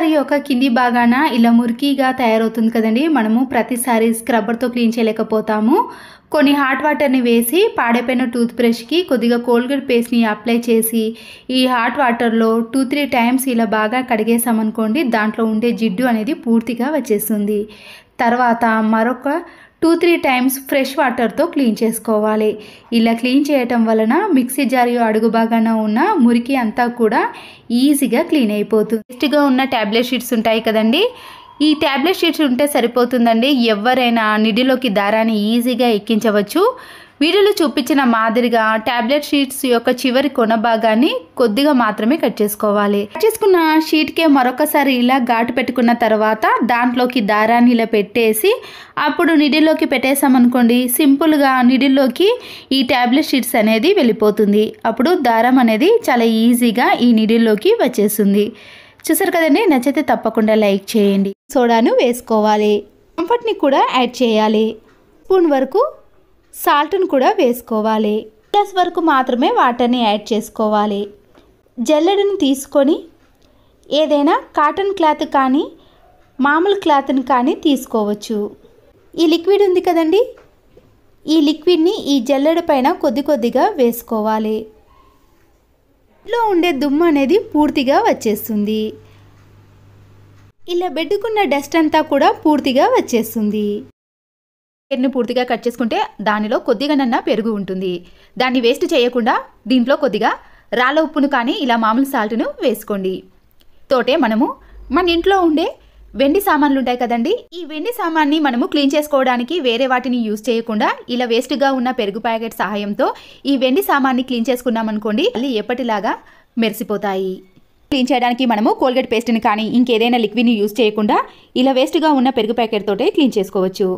సారి యొక్క కింది భాగాన ఇలా మురికిగా తయారవుతుంది కదండి మనము ప్రతిసారి స్క్రబ్బర్తో క్లీన్ చేయలేకపోతాము కొన్ని హాట్ వాటర్ని వేసి పాడైపోయిన టూత్ బ్రష్కి కొద్దిగా కోల్గేట్ పేస్ట్ని అప్లై చేసి ఈ హాట్ వాటర్లో టూ త్రీ టైమ్స్ ఇలా బాగా కడిగేసామనుకోండి దాంట్లో ఉండే జిడ్డు అనేది పూర్తిగా వచ్చేస్తుంది తర్వాత మరొక టూ త్రీ టైమ్స్ ఫ్రెష్ వాటర్తో క్లీన్ చేసుకోవాలి ఇలా క్లీన్ చేయటం వలన మిక్సీ జారి అడుగు భాగాన ఉన్న మురికి అంతా కూడా ఈజీగా క్లీన్ అయిపోతుంది వేస్ట్గా ఉన్న ట్యాబ్లెట్ షీట్స్ ఉంటాయి కదండి ఈ ట్యాబ్లెట్ షీట్స్ ఉంటే సరిపోతుందండి ఎవరైనా నిడిలోకి దారాన్ని ఈజీగా ఎక్కించవచ్చు వీడియోలో చూపించిన మాదిరిగా టాబ్లెట్ షీట్స్ యొక్క చివరి కొన భాగాన్ని కొద్దిగా మాత్రమే కట్ చేసుకోవాలి కట్ చేసుకున్న షీట్కే మరొకసారి ఇలా ఘాటు పెట్టుకున్న తర్వాత దాంట్లోకి దారాన్ని ఇలా పెట్టేసి అప్పుడు నిడిలోకి పెట్టేసామనుకోండి సింపుల్గా నిడిల్లోకి ఈ టాబ్లెట్ షీట్స్ అనేది వెళ్ళిపోతుంది అప్పుడు దారం అనేది చాలా ఈజీగా ఈ నిడిల్లోకి వచ్చేస్తుంది చూసారు కదండి నచ్చితే తప్పకుండా లైక్ చేయండి సోడాను వేసుకోవాలి కంఫర్ట్ని కూడా యాడ్ చేయాలి స్పూన్ వరకు సాల్ట్ను కూడా వేసుకోవాలి ప్లస్ వరకు మాత్రమే వాటర్ని యాడ్ చేసుకోవాలి జల్లెడను తీసుకొని ఏదైనా కాటన్ క్లాత్ కానీ మామూలు క్లాత్ని కానీ తీసుకోవచ్చు ఈ లిక్విడ్ ఉంది కదండి ఈ లిక్విడ్ని ఈ జల్లెడ పైన కొద్ది కొద్దిగా వేసుకోవాలి లో ఉండే దుమ్ము అనేది పూర్తిగా వచ్చేస్తుంది ఇలా బెడ్డుకున్న డస్ట్ అంతా కూడా పూర్తిగా వచ్చేస్తుంది చికెన్ని పూర్తిగా కట్ చేసుకుంటే దానిలో కొద్దిగానన్నా పెరుగు ఉంటుంది దాన్ని వేస్ట్ చేయకుండా దీంట్లో కొద్దిగా రాళ్ళ ఉప్పును కానీ ఇలా మామూలు సాల్ట్ను వేసుకోండి తోటే మనము మన ఇంట్లో ఉండే వెండి సామాన్లు ఉంటాయి కదండి ఈ వెండి సామాన్ని మనము క్లీన్ చేసుకోవడానికి వేరే వాటిని యూజ్ చేయకుండా ఇలా వేస్ట్గా ఉన్న పెరుగు ప్యాకెట్ సహాయంతో ఈ వెండి సామాన్ని క్లీన్ చేసుకున్నామనుకోండి మళ్ళీ ఎప్పటిలాగా మెరిసిపోతాయి క్లీన్ చేయడానికి మనము కోల్గేట్ పేస్ట్ని కానీ ఇంకేదైనా లిక్విడ్ని యూజ్ చేయకుండా ఇలా వేస్ట్గా ఉన్న పెరుగు ప్యాకెట్ తోటే క్లీన్ చేసుకోవచ్చు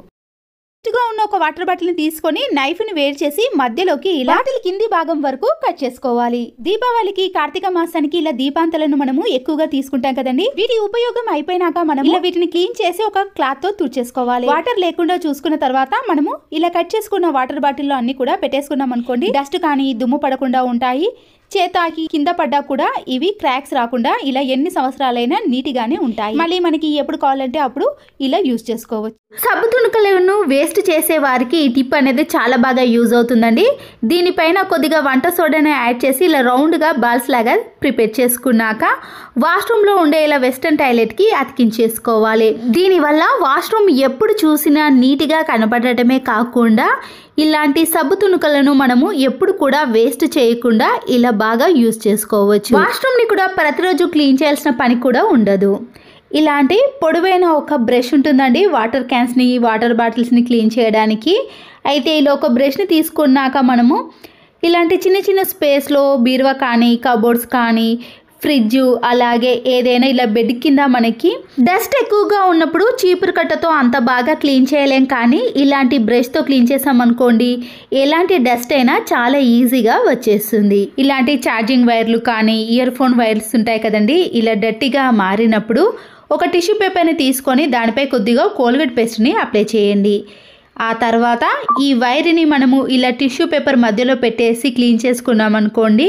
గా ఉన్న ఒక వాటర్ బాటిల్ని తీసుకొని నైఫ్ని వేడి చేసి మధ్యలోకి లాటిల్ కింది భాగం వరకు కట్ చేసుకోవాలి దీపావళికి కార్తీక మాసానికి ఇలా దీపాంతలను మనము ఎక్కువగా తీసుకుంటాం కదండి వీటి ఉపయోగం అయిపోయినాక మనం ఇలా వీటిని క్లీన్ చేసి ఒక క్లాత్ తో తుడిచేసుకోవాలి వాటర్ లేకుండా చూసుకున్న తర్వాత మనము ఇలా కట్ చేసుకున్న వాటర్ లో అన్ని కూడా పెట్టేసుకున్నాం అనుకోండి డస్ట్ కానీ దుమ్ము పడకుండా ఉంటాయి చేతాకి కింద పడ్డా కూడా ఇవి క్రాక్స్ రాకుండా ఇలా ఎన్ని సంవత్సరాలైనా నీటిగానే ఉంటాయి మళ్ళీ మనకి ఎప్పుడు కావాలంటే అప్పుడు ఇలా యూజ్ చేసుకోవచ్చు సబ్బు తుణుకలను వేస్ట్ చేసే వారికి ఈ టిప్ అనేది చాలా బాగా యూజ్ అవుతుందండి దీనిపైన కొద్దిగా వంట సోడాని యాడ్ చేసి ఇలా రౌండ్గా బాల్స్ లాగా ప్రిపేర్ చేసుకున్నాక వాష్రూమ్లో ఉండే ఇలా వెస్టర్న్ టాయిలెట్కి అతికించేసుకోవాలి దీనివల్ల వాష్రూమ్ ఎప్పుడు చూసినా నీట్గా కనపడటమే కాకుండా ఇలాంటి సబ్బు తుణుకలను మనము ఎప్పుడు కూడా వేస్ట్ చేయకుండా ఇలా బాగా యూస్ చేసుకోవచ్చు వాష్రూమ్ని కూడా ప్రతిరోజు క్లీన్ చేయాల్సిన పని కూడా ఉండదు ఇలాంటి పొడవైన ఒక బ్రష్ ఉంటుందండి వాటర్ క్యాన్స్ని వాటర్ బాటిల్స్ని క్లీన్ చేయడానికి అయితే ఇలా ఒక బ్రష్ని తీసుకున్నాక మనము ఇలాంటి చిన్న చిన్న స్పేస్లో బీరువా కానీ కబోర్డ్స్ కానీ ఫ్రిడ్జ్ అలాగే ఏదైనా ఇలా బెడ్ కింద మనకి డస్ట్ ఎక్కువగా ఉన్నప్పుడు చీపురు కట్టతో అంత బాగా క్లీన్ చేయలేం కానీ ఇలాంటి బ్రష్తో క్లీన్ చేసామనుకోండి ఎలాంటి డస్ట్ అయినా చాలా ఈజీగా వచ్చేస్తుంది ఇలాంటి ఛార్జింగ్ వైర్లు కానీ ఇయర్ ఫోన్ వైర్స్ ఉంటాయి కదండి ఇలా డట్టిగా మారినప్పుడు ఒక టిష్యూ పేపర్ని తీసుకొని దానిపై కొద్దిగా కోల్గేట్ పేస్ట్ని అప్లై చేయండి ఆ తర్వాత ఈ వైర్ని మనము ఇలా టిష్యూ పేపర్ మధ్యలో పెట్టేసి క్లీన్ చేసుకున్నాం అనుకోండి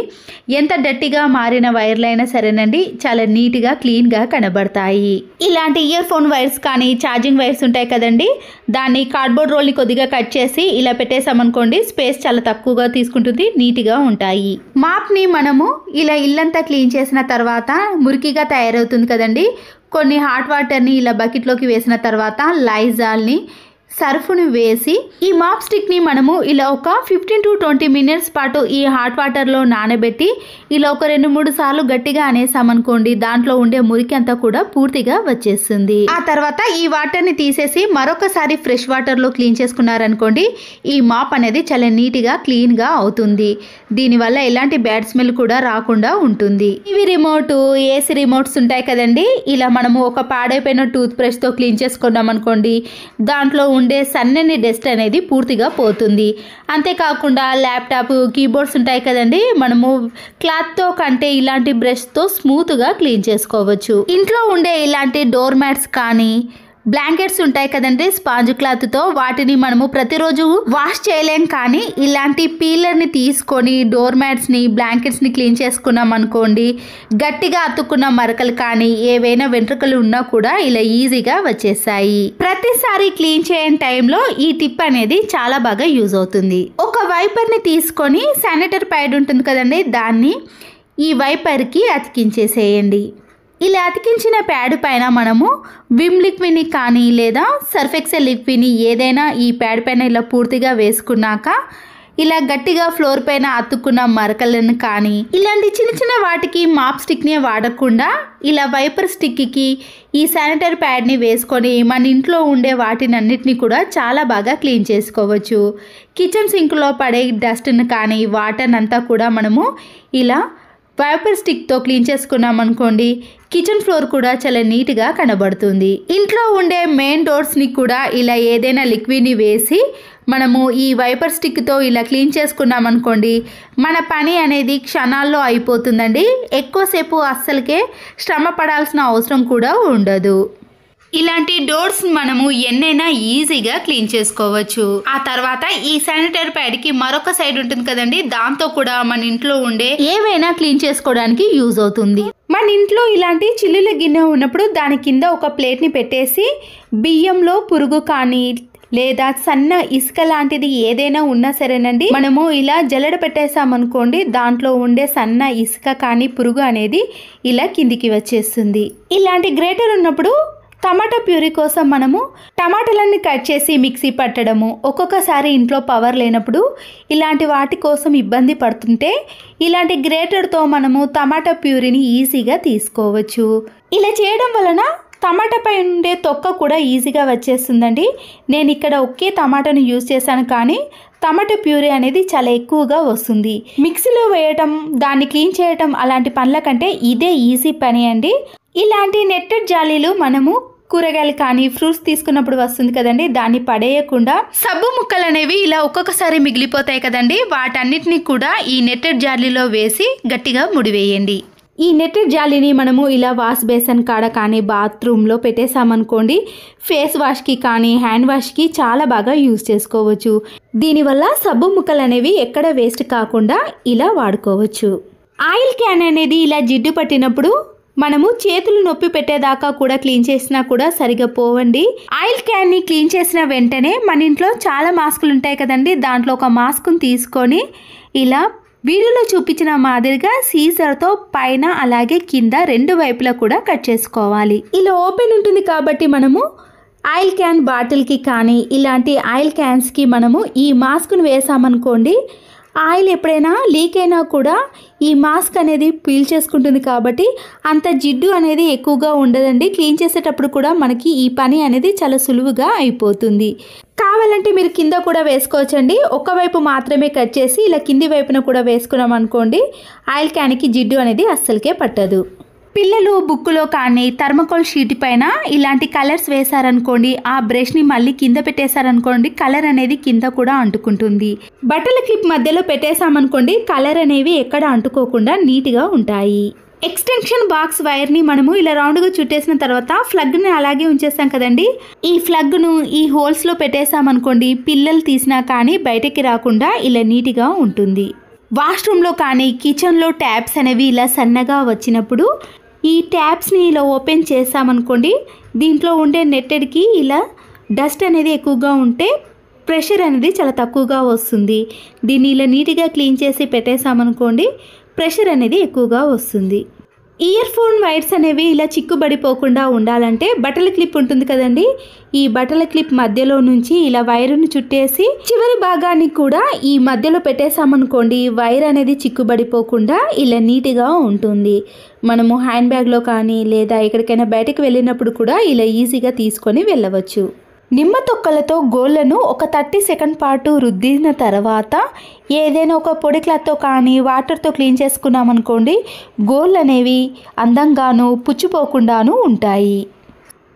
ఎంత డట్టిగా మారిన వైర్లైనా సరేనండి చాలా నీట్గా క్లీన్గా కనబడతాయి ఇలాంటి ఇయర్ ఫోన్ వైర్స్ కానీ ఛార్జింగ్ వైర్స్ ఉంటాయి కదండి దాన్ని కార్డ్బోర్డ్ రోల్ని కొద్దిగా కట్ చేసి ఇలా పెట్టేసామనుకోండి స్పేస్ చాలా తక్కువగా తీసుకుంటుంది నీట్గా ఉంటాయి మాప్ని మనము ఇలా ఇల్లంతా క్లీన్ చేసిన తర్వాత మురికిగా తయారవుతుంది కదండి కొన్ని హాట్ వాటర్ని ఇలా బకెట్లోకి వేసిన తర్వాత లైజాల్ని సర్ఫ్ను వేసి ఈ మాప్ స్టిక్ని మనము ఇలా ఒక ఫిఫ్టీన్ టు ట్వంటీ మినిట్స్ పాటు ఈ హాట్ వాటర్లో నానబెట్టి ఇలా ఒక రెండు మూడు సార్లు గట్టిగా అనేసామనుకోండి దాంట్లో ఉండే మురికి అంతా కూడా పూర్తిగా వచ్చేస్తుంది ఆ తర్వాత ఈ వాటర్ని తీసేసి మరొకసారి ఫ్రెష్ వాటర్లో క్లీన్ చేసుకున్నారనుకోండి ఈ మాప్ అనేది చాలా నీట్గా క్లీన్గా అవుతుంది దీనివల్ల ఎలాంటి బ్యాడ్ స్మెల్ కూడా రాకుండా ఉంటుంది ఇవి రిమోట్ ఏసీ రిమోట్స్ ఉంటాయి కదండి ఇలా మనము ఒక పాడైపోయిన టూత్ బ్రష్తో క్లీన్ చేసుకున్నాం అనుకోండి దాంట్లో ఉండే సన్నని డస్ట్ అనేది పూర్తిగా పోతుంది అంతేకాకుండా ల్యాప్టాప్ కీబోర్డ్స్ ఉంటాయి కదండి మనము క్లాత్తో కంటే ఇలాంటి బ్రష్తో స్మూత్గా క్లీన్ చేసుకోవచ్చు ఇంట్లో ఉండే ఇలాంటి డోర్ మ్యాట్స్ కానీ బ్లాంకెట్స్ ఉంటాయి కదండి స్పాంజ్ క్లాత్తో వాటిని మనము ప్రతిరోజు వాష్ చేయలేం కానీ ఇలాంటి ని తీసుకొని డోర్ మ్యాట్స్ని బ్లాంకెట్స్ని క్లీన్ చేసుకున్నాం అనుకోండి గట్టిగా అతుక్కున్న మరకలు కానీ ఏవైనా వెంట్రుకలు ఉన్నా కూడా ఇలా ఈజీగా వచ్చేసాయి ప్రతిసారి క్లీన్ చేయని టైంలో ఈ టిప్ అనేది చాలా బాగా యూజ్ అవుతుంది ఒక వైపర్ని తీసుకొని శానిటర్ ప్యాడ్ ఉంటుంది కదండి దాన్ని ఈ వైపర్కి అతికించేసేయండి ఇలా అతికించిన ప్యాడ్ పైన మనము విమ్ లిక్విడ్ని కానీ లేదా సర్ఫెక్సెల్ లిక్విడ్ని ఏదైనా ఈ ప్యాడ్ పైన ఇలా పూర్తిగా వేసుకున్నాక ఇలా గట్టిగా ఫ్లోర్ పైన అతుక్కున్న మరకలను కానీ ఇలాంటి చిన్న చిన్న వాటికి మాప్ స్టిక్ని వాడకుండా ఇలా వైపర్ స్టిక్కి ఈ శానిటరీ ప్యాడ్ని వేసుకొని మన ఇంట్లో ఉండే వాటిని అన్నిటిని కూడా చాలా బాగా క్లీన్ చేసుకోవచ్చు కిచెన్ సింక్లో పడే డస్ట్ని కానీ వాటర్ అంతా కూడా మనము ఇలా వైపర్ స్టిక్తో క్లీన్ చేసుకున్నాం అనుకోండి కిచెన్ ఫ్లోర్ కూడా చాలా నీట్గా కనబడుతుంది ఇంట్లో ఉండే మెయిన్ డోర్స్ని కూడా ఇలా ఏదైనా లిక్విడ్ని వేసి మనము ఈ వైపర్ స్టిక్తో ఇలా క్లీన్ చేసుకున్నాం అనుకోండి మన పని అనేది క్షణాల్లో అయిపోతుందండి ఎక్కువసేపు అస్సలకే శ్రమ పడాల్సిన అవసరం కూడా ఉండదు ఇలాంటి డోర్స్ మనము ఎన్నైనా ఈజీగా క్లీన్ చేసుకోవచ్చు ఆ తర్వాత ఈ శానిటరీ ప్యాడ్ కి మరొక సైడ్ ఉంటుంది కదండి దాంతో కూడా మన ఇంట్లో ఉండే ఏవైనా క్లీన్ చేసుకోవడానికి యూజ్ అవుతుంది మన ఇంట్లో ఇలాంటి చిల్లుల గిన్నె ఉన్నప్పుడు దాని కింద ఒక ప్లేట్ని పెట్టేసి బియ్యంలో పురుగు కానీ లేదా సన్న ఇసుక లాంటిది ఏదైనా ఉన్నా సరేనండి మనము ఇలా జల్లడ పెట్టేసామనుకోండి దాంట్లో ఉండే సన్న ఇసుక కానీ పురుగు అనేది ఇలా కిందికి వచ్చేస్తుంది ఇలాంటి గ్రేటర్ ఉన్నప్పుడు టమాటా ప్యూరీ కోసం మనము టమాటాలన్నీ కట్ చేసి మిక్సీ పట్టడము ఒక్కొక్కసారి ఇంట్లో పవర్ లేనప్పుడు ఇలాంటి వాటి కోసం ఇబ్బంది పడుతుంటే ఇలాంటి గ్రేటర్తో మనము టమాటా ప్యూరీని ఈజీగా తీసుకోవచ్చు ఇలా చేయడం వలన టమాటా పై ఉండే తొక్క కూడా ఈజీగా వచ్చేస్తుందండి నేను ఇక్కడ ఒకే టమాటాను యూజ్ చేశాను కానీ టమాటా ప్యూరీ అనేది చాలా ఎక్కువగా వస్తుంది మిక్సీలో వేయటం దాన్ని క్లీన్ చేయటం అలాంటి పనుల కంటే ఇదే ఈజీ పని అండి ఇలాంటి నెట్టెడ్ జాలీలు మనము కూరగాయలు కానీ ఫ్రూట్స్ తీసుకున్నప్పుడు వస్తుంది కదండి దాన్ని పడేయకుండా సబ్బు ముక్కలు అనేవి ఇలా ఒక్కొక్కసారి మిగిలిపోతాయి కదండి వాటన్నిటిని కూడా ఈ నెట్టెడ్ జాలీలో వేసి గట్టిగా ముడివేయండి ఈ నెట్టెడ్ జాలీని మనము ఇలా వాష్ బేసన్ కాడ కానీ బాత్రూంలో పెట్టేసామనుకోండి ఫేస్ వాష్కి కానీ హ్యాండ్ వాష్కి చాలా బాగా యూజ్ చేసుకోవచ్చు దీనివల్ల సబ్బు ముక్కలు అనేవి ఎక్కడ వేస్ట్ కాకుండా ఇలా వాడుకోవచ్చు ఆయిల్ క్యాన్ అనేది ఇలా జిడ్డు పట్టినప్పుడు మనము చేతులు నొప్పి పెట్టేదాకా కూడా క్లీన్ చేసినా కూడా సరిగా పోవండి ఆయిల్ క్యాన్ ని క్లీన్ చేసిన వెంటనే మన ఇంట్లో చాలా మాస్కులు ఉంటాయి కదండి దాంట్లో ఒక మాస్క్ని తీసుకొని ఇలా వీడియోలో చూపించిన మాదిరిగా సీజర్తో పైన అలాగే కింద రెండు వైపులా కూడా కట్ చేసుకోవాలి ఇలా ఓపెన్ ఉంటుంది కాబట్టి మనము ఆయిల్ క్యాన్ బాటిల్కి కానీ ఇలాంటి ఆయిల్ క్యాన్స్కి మనము ఈ మాస్క్ను వేసామనుకోండి ఆయిల్ ఎప్పుడైనా లీక్ అయినా కూడా ఈ మాస్క్ అనేది పీల్ చేసుకుంటుంది కాబట్టి అంత జిడ్డు అనేది ఎక్కువగా ఉండదండి క్లీన్ చేసేటప్పుడు కూడా మనకి ఈ పని అనేది చాలా సులువుగా అయిపోతుంది కావాలంటే మీరు కింద కూడా వేసుకోవచ్చండి ఒకవైపు మాత్రమే కట్ చేసి ఇలా కింది వైపున కూడా వేసుకున్నాం అనుకోండి ఆయిల్ క్యాన్కి జిడ్డు అనేది అస్సలకే పట్టదు పిల్లలు బుక్కులో కానీ థర్మకోల్ షీట్ పైన ఇలాంటి కలర్స్ వేశారనుకోండి ఆ బ్రష్ని మళ్ళీ కింద పెట్టేశారనుకోండి కలర్ అనేది కింద కూడా అంటుకుంటుంది బట్టల క్లిప్ మధ్యలో పెట్టేశామనుకోండి కలర్ అనేవి ఎక్కడ అంటుకోకుండా నీట్గా ఉంటాయి ఎక్స్టెన్షన్ బాక్స్ వైర్ని మనము ఇలా రౌండ్గా చుట్టేసిన తర్వాత ఫ్లగ్ని అలాగే ఉంచేస్తాం కదండి ఈ ఫ్లగ్ను ఈ హోల్స్లో పెట్టేసామనుకోండి పిల్లలు తీసినా కానీ బయటకి రాకుండా ఇలా నీట్గా ఉంటుంది వాష్రూమ్లో కానీ కిచెన్లో ట్యాప్స్ అనేవి ఇలా సన్నగా వచ్చినప్పుడు ఈ ట్యాబ్స్ని ఇలా ఓపెన్ చేసామనుకోండి దీంట్లో ఉండే నెట్టెడ్కి ఇలా డస్ట్ అనేది ఎక్కువగా ఉంటే ప్రెషర్ అనేది చాలా తక్కువగా వస్తుంది దీన్ని ఇలా నీట్గా క్లీన్ చేసి పెట్టేసామనుకోండి ప్రెషర్ అనేది ఎక్కువగా వస్తుంది ఇయర్ ఫోన్ వైర్స్ అనేవి ఇలా చిక్కుబడిపోకుండా ఉండాలంటే బట్టల క్లిప్ ఉంటుంది కదండి ఈ బట్టల క్లిప్ మధ్యలో నుంచి ఇలా వైరును చుట్టేసి చివరి భాగానికి కూడా ఈ మధ్యలో పెట్టేసామనుకోండి వైర్ అనేది చిక్కుబడిపోకుండా ఇలా నీట్గా ఉంటుంది మనము హ్యాండ్ బ్యాగ్లో కానీ లేదా ఎక్కడికైనా బయటకు వెళ్ళినప్పుడు కూడా ఇలా ఈజీగా తీసుకొని వెళ్ళవచ్చు నిమ్మ తొక్కలతో గోళ్ళను ఒక థర్టీ సెకండ్ పాటు రుద్దిన తర్వాత ఏదైనా ఒక పొడి క్లాత్తో కానీ వాటర్తో క్లీన్ చేసుకున్నామనుకోండి గోళ్ళు అనేవి అందంగాను పుచ్చిపోకుండాను ఉంటాయి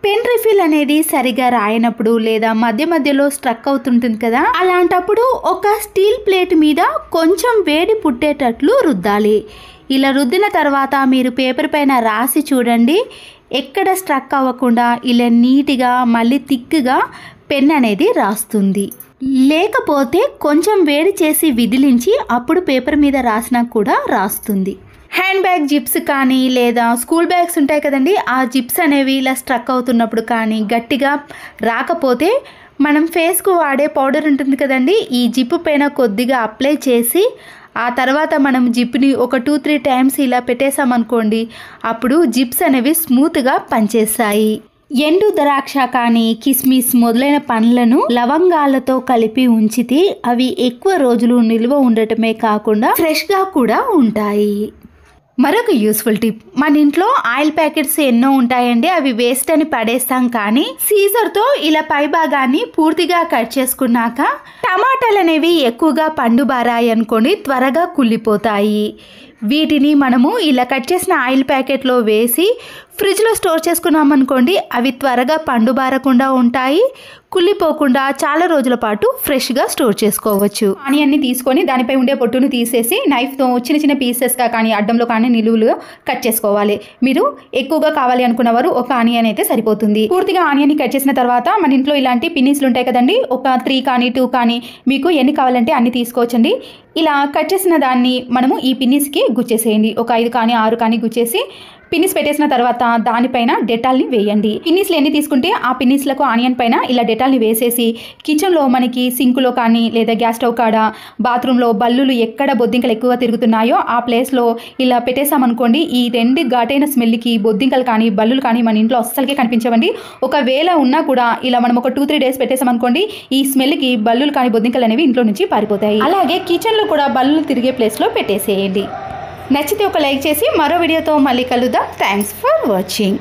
పెన్ రిఫిల్ అనేది సరిగా రాయనప్పుడు లేదా మధ్య మధ్యలో స్ట్రక్ అవుతుంటుంది కదా అలాంటప్పుడు ఒక స్టీల్ ప్లేట్ మీద కొంచెం వేడి పుట్టేటట్లు రుద్దాలి ఇలా రుద్దిన తర్వాత మీరు పేపర్ పైన రాసి చూడండి ఎక్కడ స్ట్రక్ అవ్వకుండా ఇలా నీట్గా మళ్ళీ తిక్కుగా పెన్ అనేది రాస్తుంది లేకపోతే కొంచెం వేడి చేసి విదిలించి అప్పుడు పేపర్ మీద రాసినా కూడా రాస్తుంది హ్యాండ్ బ్యాగ్ జిప్స్ కానీ లేదా స్కూల్ బ్యాగ్స్ ఉంటాయి కదండి ఆ జిప్స్ అనేవి ఇలా స్ట్రక్ అవుతున్నప్పుడు కానీ గట్టిగా రాకపోతే మనం ఫేస్కు వాడే పౌడర్ ఉంటుంది కదండి ఈ జిప్పు పైన కొద్దిగా అప్లై చేసి ఆ తర్వాత మనం జిప్ని ఒక టూ త్రీ టైమ్స్ ఇలా పెట్టేసామనుకోండి అప్పుడు జిప్స్ అనేవి స్మూత్గా పనిచేస్తాయి ఎండు ద్రాక్ష కానీ కిస్మిస్ మొదలైన పండ్లను లవంగాలతో కలిపి ఉంచితే అవి ఎక్కువ రోజులు నిల్వ ఉండటమే కాకుండా ఫ్రెష్గా కూడా ఉంటాయి మరొక యూస్ఫుల్ టిప్ మన ఇంట్లో ఆయిల్ ప్యాకెట్స్ ఎన్నో ఉంటాయండి అవి వేస్ట్ అని పడేస్తాం కానీ సీజర్తో ఇలా పై భాగాన్ని పూర్తిగా కట్ చేసుకున్నాక టమాటాలు అనేవి ఎక్కువగా పండు బారాయి అనుకోండి త్వరగా కుళ్ళిపోతాయి వీటిని మనము ఇలా కట్ చేసిన ఆయిల్ ప్యాకెట్లో వేసి ఫ్రిడ్జ్లో స్టోర్ చేసుకున్నామనుకోండి అవి త్వరగా పండు బారకుండా ఉంటాయి కుళ్ళిపోకుండా చాలా రోజుల పాటు ఫ్రెష్గా స్టోర్ చేసుకోవచ్చు ఆనియన్ని తీసుకొని దానిపై ఉండే పొట్టును తీసేసి నైఫ్తో చిన్న చిన్న పీసెస్గా కానీ అడ్డంలో కానీ నిలువులుగా కట్ చేసుకోవాలి మీరు ఎక్కువగా కావాలి అనుకున్నవారు ఒక ఆనియన్ అయితే సరిపోతుంది పూర్తిగా ఆనియన్ కట్ చేసిన తర్వాత మన ఇంట్లో ఇలాంటి పిన్నీస్లు ఉంటాయి కదండి ఒక త్రీ కానీ టూ కానీ మీకు ఎన్ని కావాలంటే అన్ని తీసుకోవచ్చండి ఇలా కట్ చేసిన దాన్ని మనము ఈ పిన్నీస్కి గుచ్చేసేయండి ఒక ఐదు కానీ ఆరు కానీ గుచ్చేసి పిన్నిస్ పెట్టేసిన తర్వాత దానిపైన డెటాల్ని వేయండి పిన్నిస్లు ఎన్ని తీసుకుంటే ఆ పిన్నిస్లకు ఆనియన్ పైన ఇలా డెటాల్ని వేసేసి కిచెన్లో మనకి సింకులో కానీ లేదా గ్యాస్ స్టవ్ కాడ బాత్రూంలో బల్లులు ఎక్కడ బొద్దింకలు ఎక్కువగా తిరుగుతున్నాయో ఆ ప్లేస్లో ఇలా పెట్టేసామనుకోండి ఈ రెండు ఘాటైన స్మెల్కి బొద్దింకలు కానీ బల్లులు కానీ మన ఇంట్లో అస్సలకే కనిపించవండి ఒకవేళ ఉన్నా కూడా ఇలా మనం ఒక టూ త్రీ డేస్ పెట్టేసామనుకోండి ఈ స్మెల్కి బల్లులు కానీ బొద్దింకలు అనేవి ఇంట్లో నుంచి పారిపోతాయి అలాగే కిచెన్లో కూడా బల్లులు తిరిగే ప్లేస్లో పెట్టేసేయండి నచ్చితే ఒక లైక్ చేసి మరో వీడియోతో మళ్ళీ కలుద్దాం థ్యాంక్స్ ఫర్ వాచింగ్